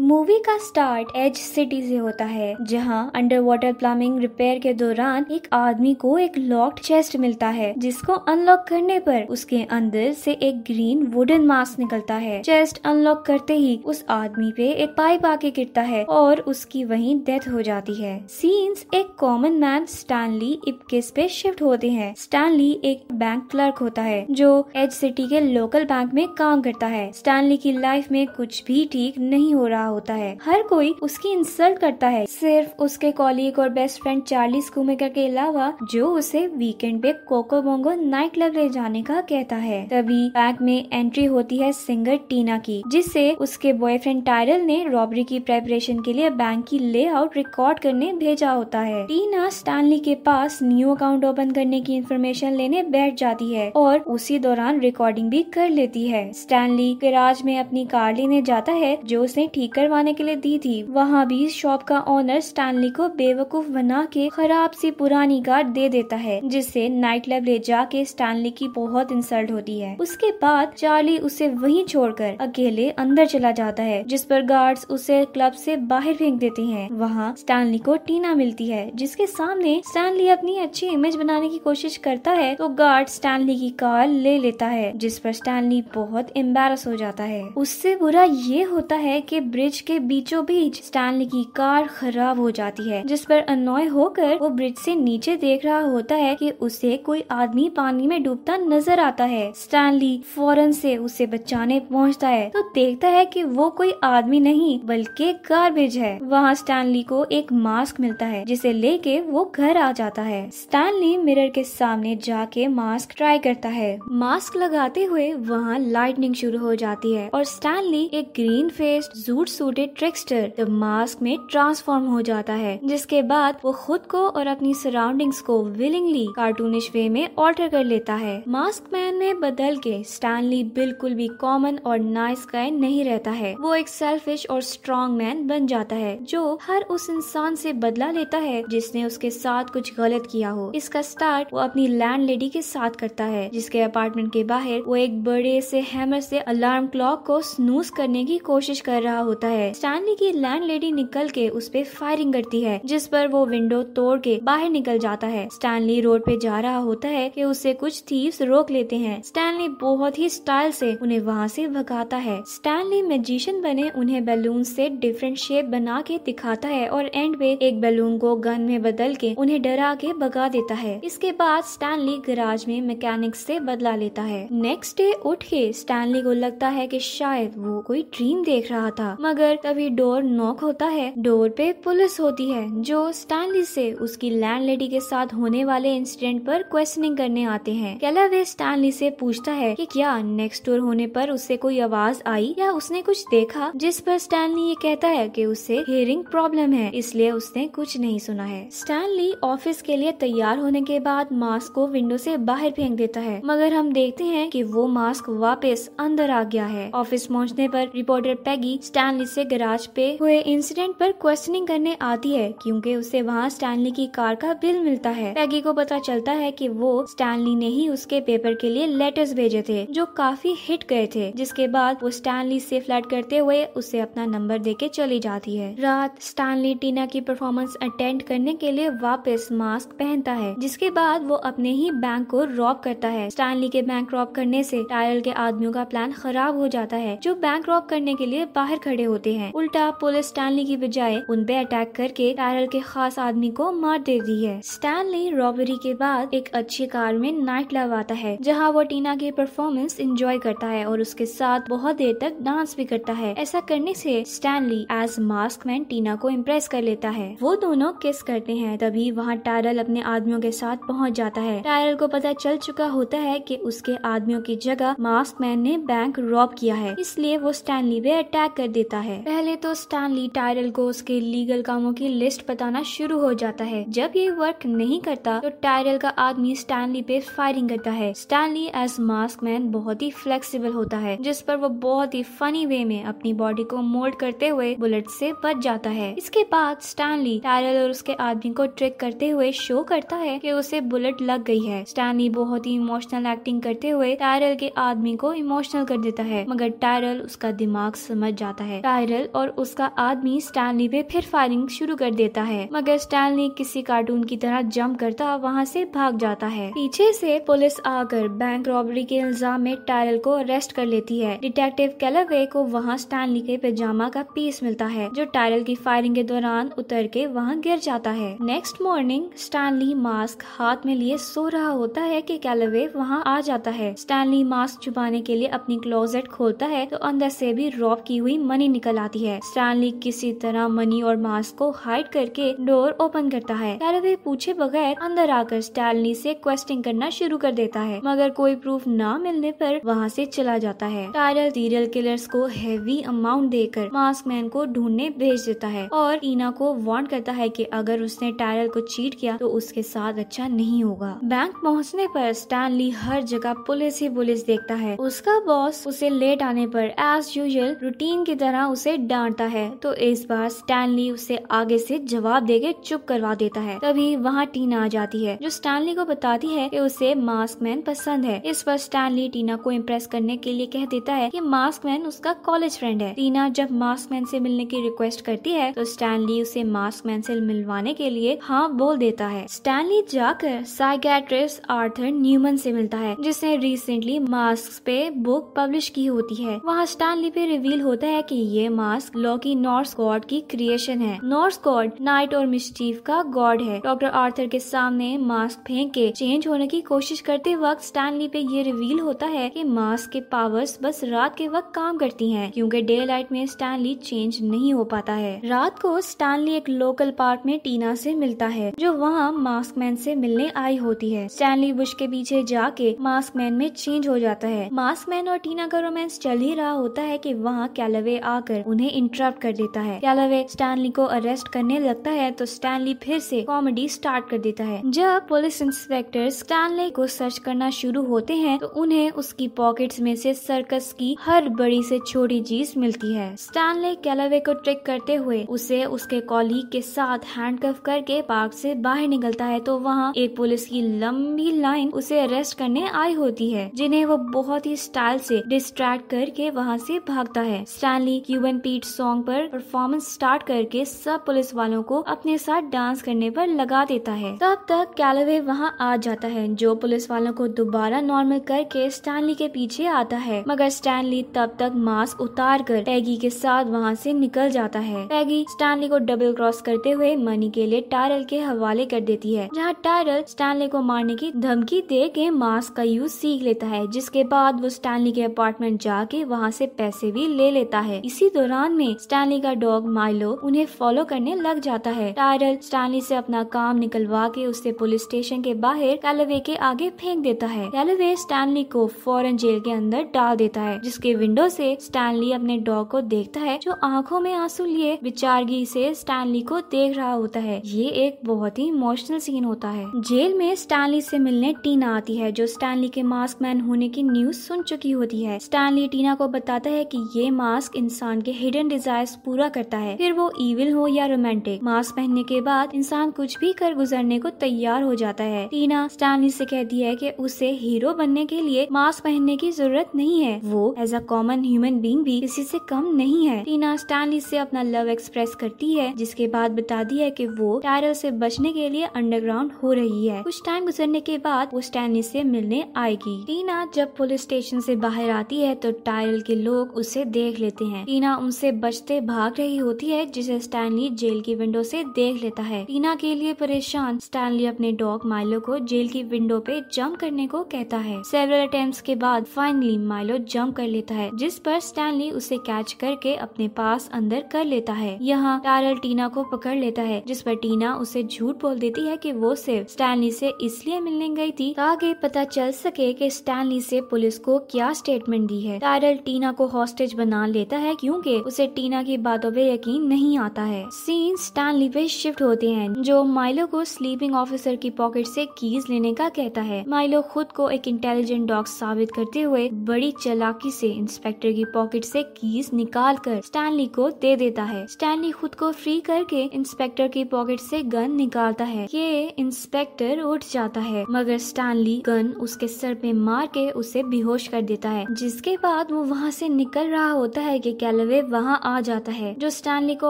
movie का start as city से होता है जहां अंडर वाटर प्लम्बिंग रिपेयर के दौरान एक आदमी को एक लॉक्ड चेस्ट मिलता है जिसको अनलॉक करने पर उसके अंदर से एक ग्रीन वुडन मास्क निकलता है चेस्ट अनलॉक करते ही उस आदमी पे एक पाइप आके गिरता है और उसकी वहीं डेथ हो जाती है सीन्स एक कॉमन मैन स्टैनली इपकेस पे शिफ्ट होते हैं स्टैनली एक बैंक क्लर्क होता है जो एज सिटी के लोकल बैंक में काम करता है स्टैनली की लाइफ में कुछ भी ठीक नहीं हो रहा रहा होता है हर कोई उसकी इंसल्ट करता है सिर्फ उसके कॉलीग और बेस्ट फ्रेंड चार्लिस स्कूमेकर के अलावा जो उसे वीकेंड पे कोको बोंगो नाइट क्लब ले जाने का कहता है तभी बैग में एंट्री होती है सिंगर टीना की जिससे उसके बॉयफ्रेंड टायरल ने रॉबरी की प्रेपरेशन के लिए बैंक की लेआउट रिकॉर्ड करने भेजा होता है टीना स्टैनली के पास न्यू अकाउंट ओपन करने की इन्फॉर्मेशन लेने बैठ जाती है और उसी दौरान रिकॉर्डिंग भी कर लेती है स्टैनली गैराज में अपनी कार लेने जाता है जो उसने ठीक करवाने के लिए दी थी वहाँ भी शॉप का ओनर स्टैनली को बेवकूफ बना के खराब सी पुरानी कार दे देता है जिससे नाइट क्लब ले जाके स्टैनली की बहुत इंसल्ट होती है उसके बाद चार्ली उसे छोड़ छोड़कर अकेले अंदर चला जाता है जिस पर गार्ड्स उसे क्लब से बाहर फेंक देते हैं वहाँ स्टैनली को टीना मिलती है जिसके सामने स्टैनली अपनी अच्छी इमेज बनाने की कोशिश करता है तो गार्ड स्टैनली की कार ले लेता है जिस पर स्टैनली बहुत एम्बेरस हो जाता है उससे बुरा ये होता है की ब्रेक ब्रिज के बीचों बीच स्टैनली की कार खराब हो जाती है जिस पर अनोय होकर वो ब्रिज से नीचे देख रहा होता है कि उसे कोई आदमी पानी में डूबता नजर आता है स्टैनली फौरन से उसे बचाने पहुंचता है तो देखता है कि वो कोई आदमी नहीं बल्कि गार्बेज है वहाँ स्टैनली को एक मास्क मिलता है जिसे लेके वो घर आ जाता है स्टैनली मिरर के सामने जाके मास्क ट्राई करता है मास्क लगाते हुए वहाँ लाइटनिंग शुरू हो जाती है और स्टैनली एक green faced zoot suited trickster the Mask में ट्रांसफॉर्म हो जाता है जिसके बाद वो खुद को और अपनी सराउंडिंग्स को विलिंगली कार्टूनिश वे में ऑल्टर कर लेता है मास्क मैन में बदल के स्टैनली बिल्कुल भी कॉमन और नाइस गाय नहीं रहता है वो एक सेल्फिश और स्ट्रॉन्ग मैन बन जाता है जो हर उस इंसान से बदला लेता है जिसने उसके साथ कुछ गलत किया हो इसका स्टार्ट वो अपनी लैंड लेडी के साथ करता है जिसके अपार्टमेंट के बाहर वो एक बड़े से हैमर से अलार्म क्लॉक को स्नूज करने की कोशिश कर रहा होता होता है स्टैनली की लेडी निकल के उस पर फायरिंग करती है जिस पर वो विंडो तोड़ के बाहर निकल जाता है स्टैनली रोड पे जा रहा होता है कि उसे कुछ थीव्स रोक लेते हैं स्टैनली बहुत ही स्टाइल से उन्हें वहाँ से भगाता है स्टैनली मैजिशियन बने उन्हें बैलून से डिफरेंट शेप बना के दिखाता है और एंड में एक बैलून को गन में बदल के उन्हें डरा के भगा देता है इसके बाद स्टैनली गराज में मैकेनिक से बदला लेता है नेक्स्ट डे उठ के स्टैनली को लगता है कि शायद वो कोई ड्रीम देख रहा था मगर तभी डोर नॉक होता है डोर पे पुलिस होती है जो स्टैनली से उसकी लेडी के साथ होने वाले इंसिडेंट पर क्वेश्चनिंग करने आते हैं कैलावे स्टैनली से पूछता है कि क्या नेक्स्ट डोर होने पर उससे कोई आवाज आई या उसने कुछ देखा जिस पर स्टैनली ये कहता है कि उसे हेयरिंग प्रॉब्लम है इसलिए उसने कुछ नहीं सुना है स्टैनली ऑफिस के लिए तैयार होने के बाद मास्क को विंडो से बाहर फेंक देता है मगर हम देखते हैं कि वो मास्क वापस अंदर आ गया है ऑफिस पहुंचने पर रिपोर्टर पैगी स्टैन स्टैनली से गराज पे हुए इंसिडेंट पर क्वेश्चनिंग करने आती है क्योंकि उसे वहाँ स्टैनली की कार का बिल मिलता है पैगी को पता चलता है कि वो स्टैनली ने ही उसके पेपर के लिए लेटर्स भेजे थे जो काफी हिट गए थे जिसके बाद वो स्टैनली से फ्लैट करते हुए उसे अपना नंबर दे के चली जाती है रात स्टैनली टीना की परफॉर्मेंस अटेंड करने के लिए वापस मास्क पहनता है जिसके बाद वो अपने ही बैंक को रॉब करता है स्टैनली के बैंक रॉब करने से टायल के आदमियों का प्लान खराब हो जाता है जो बैंक रॉब करने के लिए बाहर खड़े होते हैं उल्टा पुलिस स्टैनली की बजाय उन पे अटैक करके टायरल के खास आदमी को मार देती है स्टैनली रॉबरी के बाद एक अच्छी कार में नाइट लव आता है जहाँ वो टीना की परफॉर्मेंस इंजॉय करता है और उसके साथ बहुत देर तक डांस भी करता है ऐसा करने से Stanley as mask man Tina को इम्प्रेस कर लेता है वो दोनों किस करते हैं तभी वहाँ टारल अपने आदमियों के साथ पहुँच जाता है टारल को पता चल चुका होता है की उसके आदमियों की जगह मास्क मैन ने बैंक रॉब किया है इसलिए वो स्टैनली पे अटैक कर देता होता है पहले तो स्टैनली टायरल को उसके लीगल कामों की लिस्ट बताना शुरू हो जाता है जब ये वर्क नहीं करता तो टायरल का आदमी स्टैनली पे फायरिंग करता है स्टैनली एज मास्क मैन बहुत ही फ्लेक्सीबल होता है जिस पर वो बहुत ही फनी वे में अपनी बॉडी को मोल्ड करते हुए बुलेट से बच जाता है इसके बाद स्टैनली टायरल और उसके आदमी को ट्रिक करते हुए शो करता है कि उसे बुलेट लग गई है स्टैनली बहुत ही इमोशनल एक्टिंग करते हुए टायरल के आदमी को इमोशनल कर देता है मगर टायरल उसका दिमाग समझ जाता है टायरल और उसका आदमी स्टैनली पे फिर फायरिंग शुरू कर देता है मगर स्टैनली किसी कार्टून की तरह जम करता वहाँ से भाग जाता है पीछे से पुलिस आकर बैंक रॉबरी के इल्जाम में टायरल को अरेस्ट कर लेती है डिटेक्टिव कैलवे को वहाँ स्टैनली के पैजामा का पीस मिलता है जो टायरल की फायरिंग के दौरान उतर के वहाँ गिर जाता है नेक्स्ट मॉर्निंग स्टैनली मास्क हाथ में लिए सो रहा होता है की कैलवे वहाँ आ जाता है स्टैनली मास्क छुपाने के लिए अपनी क्लोजेट खोलता है तो अंदर से भी रॉब की हुई मनी निकल आती है स्टैनली किसी तरह मनी और मास्क को हाइड करके डोर ओपन करता है कैरवे पूछे बगैर अंदर आकर स्टैनली से क्वेश्चन करना शुरू कर देता है मगर कोई प्रूफ न मिलने पर वहाँ से चला जाता है टायरल सीरियल किलर्स को हैवी अमाउंट देकर मास्क मैन को ढूंढने भेज देता है और टीना को वार्न करता है कि अगर उसने टायरल को चीट किया तो उसके साथ अच्छा नहीं होगा बैंक पहुँचने पर स्टैनली हर जगह पुलिस ही पुलिस देखता है उसका बॉस उसे लेट आने पर एज यूजल रूटीन की तरह टिना उसे डांटता है तो इस बार स्टैनली उसे आगे से जवाब दे के चुप करवा देता है तभी वहाँ टीना आ जाती है जो स्टैनली को बताती है कि उसे मास्क मैन पसंद है इस पर स्टैनली टीना को इम्प्रेस करने के लिए कह देता है कि मास्क मैन उसका कॉलेज फ्रेंड है टीना जब मास्क मैन से मिलने की रिक्वेस्ट करती है तो स्टैनली उसे मास्क मैन से मिलवाने के लिए हाँ बोल देता है स्टैनली जाकर साइकेट्रिस्ट आर्थर न्यूमन से मिलता है जिसने रिसेंटली मास्क पे बुक पब्लिश की होती है वहाँ स्टैनली पे रिवील होता है की ये मास्क लॉकी नॉर्स गॉड की क्रिएशन है नॉर्स गॉड नाइट और मिस्टीफ का गॉड है डॉक्टर आर्थर के सामने मास्क फेंक के चेंज होने की कोशिश करते वक्त स्टैनली पे ये रिवील होता है कि मास्क के पावर्स बस रात के वक्त काम करती हैं क्योंकि डे लाइट में स्टैनली चेंज नहीं हो पाता है रात को स्टैनली एक लोकल पार्क में टीना से मिलता है जो वहाँ मास्क मैन से मिलने आई होती है स्टैनली बुश के पीछे जाके मास्क मैन में चेंज हो जाता है मास्क मैन और टीना का रोमांस चल ही रहा होता है की वहाँ कैलवे आ आकर उन्हें इंटरप्ट कर देता है कैलावे स्टैनली को अरेस्ट करने लगता है तो स्टैनली फिर से कॉमेडी स्टार्ट कर देता है जब पुलिस इंस्पेक्टर स्टैनली को सर्च करना शुरू होते हैं तो उन्हें उसकी पॉकेट में से सर्कस की हर बड़ी से छोटी चीज मिलती है स्टैनले कैलावे को ट्रिक करते हुए उसे उसके कॉलीग के साथ कफ करके पार्क से बाहर निकलता है तो वहाँ एक पुलिस की लंबी लाइन उसे अरेस्ट करने आई होती है जिन्हें वो बहुत ही स्टाइल से डिस्ट्रैक्ट करके वहाँ से भागता है स्टैनली क्यूबन पीट सॉन्ग पर परफॉर्मेंस स्टार्ट करके सब पुलिस वालों को अपने साथ डांस करने पर लगा देता है तब तक कैलोवे वहाँ आ जाता है जो पुलिस वालों को दोबारा नॉर्मल करके स्टैनली के पीछे आता है मगर स्टैनली तब तक मास्क उतार कर पैगी के साथ वहाँ से निकल जाता है पैगी स्टैनली को डबल क्रॉस करते हुए मनी के लिए टायरल के हवाले कर देती है जहाँ टायरल स्टैनली को मारने की धमकी दे के मास्क का यूज सीख लेता है जिसके बाद वो स्टैनली के अपार्टमेंट जाके वहाँ से पैसे भी ले लेता है इस इसी दौरान में स्टैनली का डॉग माइलो उन्हें फॉलो करने लग जाता है टायरल स्टैनली से अपना काम निकलवा के उसे पुलिस स्टेशन के बाहर कैलोवे के आगे फेंक देता है कैलोवे स्टैनली को फौरन जेल के अंदर डाल देता है जिसके विंडो से स्टैनली अपने डॉग को देखता है जो आंखों में आंसू लिए विचारगी से स्टैनली को देख रहा होता है ये एक बहुत ही इमोशनल सीन होता है जेल में स्टैनली से मिलने टीना आती है जो स्टैनली के मास्क मैन होने की न्यूज सुन चुकी होती है स्टैनली टीना को बताता है की ये मास्क इंसान इंसान के हिडन डिजायर्स पूरा करता है फिर वो इविल हो या रोमांटिक मास्क पहनने के बाद इंसान कुछ भी कर गुजरने को तैयार हो जाता है टीना स्टैनली से कहती है कि उसे हीरो बनने के लिए मास्क पहनने की जरूरत नहीं है वो as a common human being भी किसी से कम नहीं है टीना स्टैनली से अपना लव एक्सप्रेस करती है जिसके बाद बताती है की वो टायरल से बचने के लिए अंडरग्राउंड हो रही है कुछ टाइम गुजरने के बाद वो स्टैनली से मिलने आएगी टीना जब पुलिस स्टेशन से बाहर आती है तो टायरल के लोग उसे देख लेते हैं टीना उनसे बचते भाग रही होती है जिसे स्टैनली जेल की विंडो से देख लेता है टीना के लिए परेशान स्टैनली अपने डॉग माइलो को जेल की विंडो पे जंप करने को कहता है सेवरल अटेम्प्ट के बाद फाइनली माइलो जंप कर लेता है जिस पर स्टैनली उसे कैच करके अपने पास अंदर कर लेता है यहाँ टारल टीना को पकड़ लेता है जिस पर टीना उसे झूठ बोल देती है कि वो सिर्फ स्टैनली से इसलिए मिलने गई थी ताकि पता चल सके कि स्टैनली से पुलिस को क्या स्टेटमेंट दी है टारल टीना को हॉस्टेज बना लेता है क्योंकि उसे टीना की बातों पे यकीन नहीं आता है सीन स्टैनली पे शिफ्ट होते हैं जो माइलो को स्लीपिंग ऑफिसर की पॉकेट से कीज लेने का कहता है माइलो खुद को एक इंटेलिजेंट डॉग साबित करते हुए बड़ी चलाकी से इंस्पेक्टर की पॉकेट से कीज निकाल कर स्टैनली को दे देता है स्टैनली खुद को फ्री करके इंस्पेक्टर की पॉकेट से गन निकालता है ये इंस्पेक्टर उठ जाता है मगर स्टैनली गन उसके सर पे मार के उसे बेहोश कर देता है जिसके बाद वो वहाँ से निकल रहा होता है कि होलोवे वहाँ आ जाता है जो स्टैनली को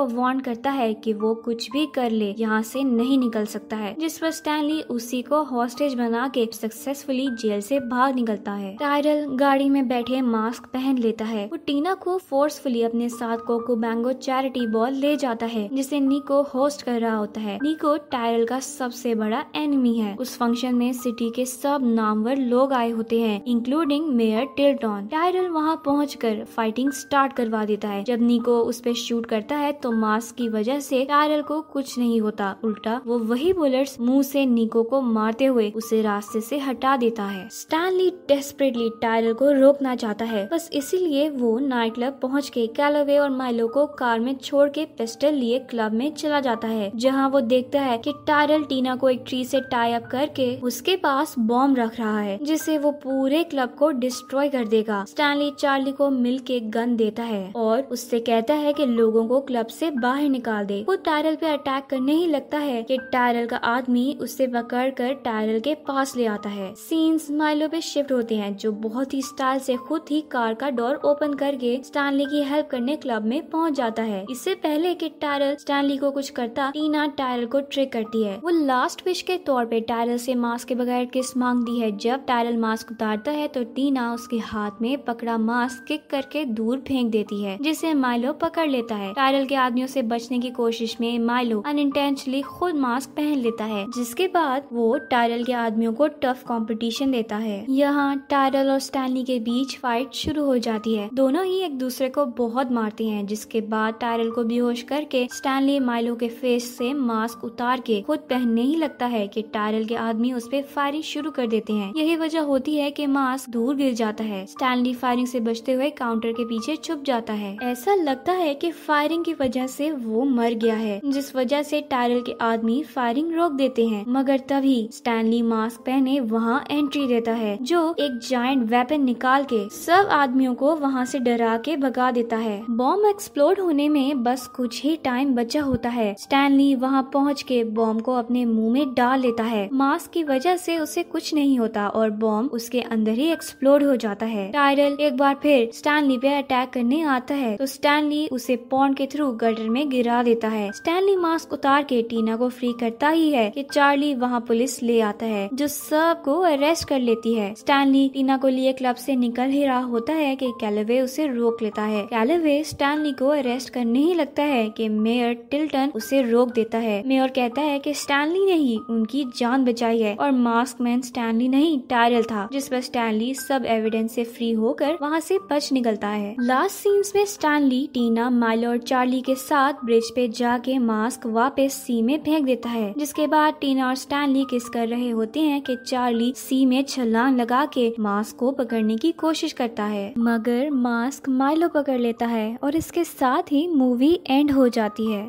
वार्न करता है कि वो कुछ भी कर ले यहाँ से नहीं निकल सकता है जिस पर स्टैनली उसी को हॉस्टेज बना के सक्सेसफुली जेल से बाहर निकलता है टायरल गाड़ी में बैठे मास्क पहन लेता है वो टीना को फोर्सफुली अपने साथ कोको बैंगो चैरिटी बॉल ले जाता है जिसे निको होस्ट कर रहा होता है निको टायरल का सबसे बड़ा एनिमी है उस फंक्शन में सिटी के सब नामवर लोग आए होते हैं इंक्लूडिंग मेयर टिल्टॉन टायरल वहाँ पहुँच फाइटिंग स्टार्ट करवा देता देता है जब निको उस पर शूट करता है तो मास्क की वजह से टायरल को कुछ नहीं होता उल्टा वो वही बुलेट्स मुंह से निको को मारते हुए उसे रास्ते से हटा देता है स्टैनली डेस्परेटली टायरल को रोकना चाहता है बस इसीलिए वो नाइट क्लब पहुँच के कैलोवे और माइलो को कार में छोड़ के पिस्टल लिए क्लब में चला जाता है जहाँ वो देखता है की टायरल टीना को एक ट्री से टाई अप करके उसके पास बॉम्ब रख रहा है जिससे वो पूरे क्लब को डिस्ट्रॉय कर देगा स्टैनली चार्ली को मिल के गन देता है और उससे कहता है कि लोगों को क्लब से बाहर निकाल दे वो टायरल पे अटैक करने ही लगता है कि टायरल का आदमी उसे कर टायरल के पास ले आता है सीन स्माइलो पे शिफ्ट होते हैं जो बहुत ही स्टाइल से खुद ही कार का डोर ओपन करके स्टैनली की हेल्प करने क्लब में पहुंच जाता है इससे पहले की टायरल स्टैनली को कुछ करता टीना टायरल को ट्रिक करती है वो लास्ट विश के तौर पे टायरल से मास्क के बगैर किस मांगती है जब टायरल मास्क उतारता है तो टीना उसके हाथ में पकड़ा मास्क किक करके दूर फेंक देती है है जिसे माइलो पकड़ लेता है टायरल के आदमियों से बचने की कोशिश में माइलो अनइंटेंशली खुद मास्क पहन लेता है जिसके बाद वो टायरल के आदमियों को टफ कंपटीशन देता है यहाँ टायरल और स्टैनली के बीच फाइट शुरू हो जाती है दोनों ही एक दूसरे को बहुत मारते हैं जिसके बाद टायरल को बेहोश करके स्टैनली माइलो के फेस से मास्क उतार के खुद पहनने ही लगता है कि टायरल के आदमी उस पर फायरिंग शुरू कर देते हैं यही वजह होती है कि मास्क दूर गिर जाता है स्टैनली फायरिंग से बचते हुए काउंटर के पीछे छुप जाता है है ऐसा लगता है कि फायरिंग की वजह से वो मर गया है जिस वजह से टायरल के आदमी फायरिंग रोक देते हैं मगर तभी स्टैनली मास्क पहने वहाँ एंट्री देता है जो एक जॉइंट वेपन निकाल के सब आदमियों को वहाँ से डरा के भगा देता है बॉम्ब एक्सप्लोड होने में बस कुछ ही टाइम बचा होता है स्टैनली वहाँ पहुँच के बॉम्ब को अपने मुँह में डाल लेता है मास्क की वजह से उसे कुछ नहीं होता और बॉम्ब उसके अंदर ही एक्सप्लोड हो जाता है टायरल एक बार फिर स्टैनली पे अटैक करने आता आता है तो स्टैनली उसे पॉन के थ्रू गटर में गिरा देता है स्टैनली मास्क उतार के टीना को फ्री करता ही है कि चार्ली वहाँ पुलिस ले आता है जो सब को अरेस्ट कर लेती है स्टैनली टीना को लिए क्लब से निकल ही रहा होता है कि कैलवे उसे रोक लेता है कैलवे स्टैनली को अरेस्ट करने ही लगता है कि मेयर टिल्टन उसे रोक देता है मेयर कहता है कि स्टैनली ने ही उनकी जान बचाई है और मास्क मैन स्टैनली नहीं टायरल था जिस पर स्टैनली सब एविडेंस से फ्री होकर वहाँ से बच निकलता है लास्ट सीन्स जिसमें स्टैनली टीना माइल और चार्ली के साथ ब्रिज पे जाके मास्क वापस सी में फेंक देता है जिसके बाद टीना और स्टैनली किस कर रहे होते हैं कि चार्ली सी में छलांग लगा के मास्क को पकड़ने की कोशिश करता है मगर मास्क माइलो पकड़ लेता है और इसके साथ ही मूवी एंड हो जाती है